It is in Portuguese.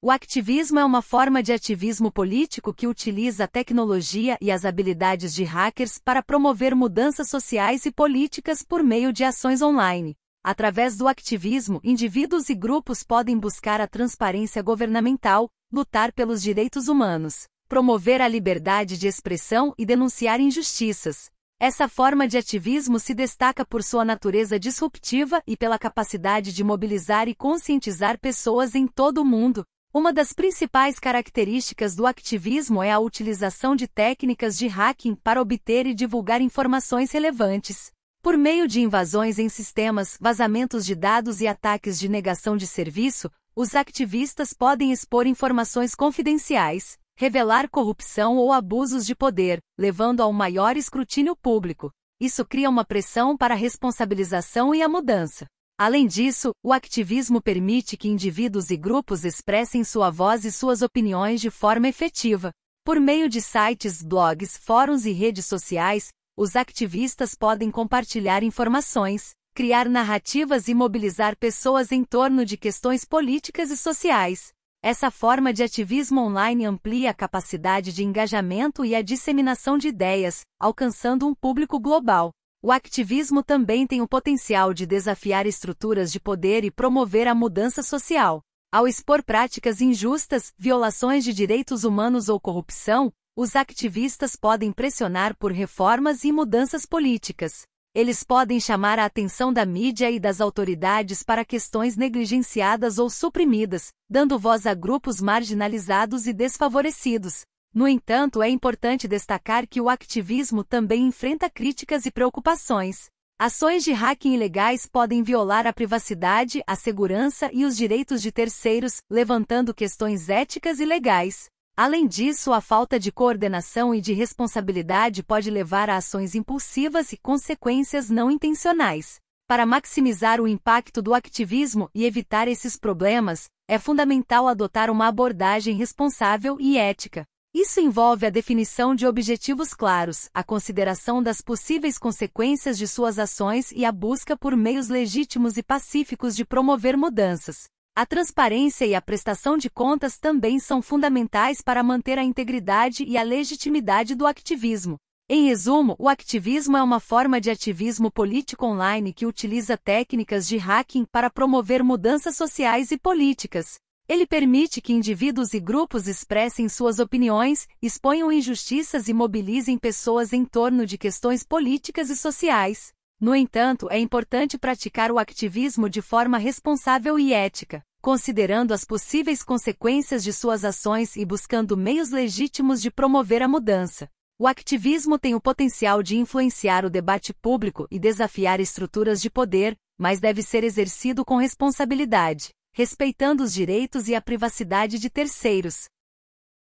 O ativismo é uma forma de ativismo político que utiliza a tecnologia e as habilidades de hackers para promover mudanças sociais e políticas por meio de ações online. Através do ativismo, indivíduos e grupos podem buscar a transparência governamental, lutar pelos direitos humanos, promover a liberdade de expressão e denunciar injustiças. Essa forma de ativismo se destaca por sua natureza disruptiva e pela capacidade de mobilizar e conscientizar pessoas em todo o mundo, uma das principais características do ativismo é a utilização de técnicas de hacking para obter e divulgar informações relevantes. Por meio de invasões em sistemas, vazamentos de dados e ataques de negação de serviço, os ativistas podem expor informações confidenciais, revelar corrupção ou abusos de poder, levando ao maior escrutínio público. Isso cria uma pressão para a responsabilização e a mudança. Além disso, o ativismo permite que indivíduos e grupos expressem sua voz e suas opiniões de forma efetiva. Por meio de sites, blogs, fóruns e redes sociais, os ativistas podem compartilhar informações, criar narrativas e mobilizar pessoas em torno de questões políticas e sociais. Essa forma de ativismo online amplia a capacidade de engajamento e a disseminação de ideias, alcançando um público global. O ativismo também tem o potencial de desafiar estruturas de poder e promover a mudança social. Ao expor práticas injustas, violações de direitos humanos ou corrupção, os ativistas podem pressionar por reformas e mudanças políticas. Eles podem chamar a atenção da mídia e das autoridades para questões negligenciadas ou suprimidas, dando voz a grupos marginalizados e desfavorecidos, no entanto, é importante destacar que o ativismo também enfrenta críticas e preocupações. Ações de hacking ilegais podem violar a privacidade, a segurança e os direitos de terceiros, levantando questões éticas e legais. Além disso, a falta de coordenação e de responsabilidade pode levar a ações impulsivas e consequências não intencionais. Para maximizar o impacto do ativismo e evitar esses problemas, é fundamental adotar uma abordagem responsável e ética. Isso envolve a definição de objetivos claros, a consideração das possíveis consequências de suas ações e a busca por meios legítimos e pacíficos de promover mudanças. A transparência e a prestação de contas também são fundamentais para manter a integridade e a legitimidade do ativismo. Em resumo, o ativismo é uma forma de ativismo político online que utiliza técnicas de hacking para promover mudanças sociais e políticas. Ele permite que indivíduos e grupos expressem suas opiniões, exponham injustiças e mobilizem pessoas em torno de questões políticas e sociais. No entanto, é importante praticar o ativismo de forma responsável e ética, considerando as possíveis consequências de suas ações e buscando meios legítimos de promover a mudança. O ativismo tem o potencial de influenciar o debate público e desafiar estruturas de poder, mas deve ser exercido com responsabilidade respeitando os direitos e a privacidade de terceiros,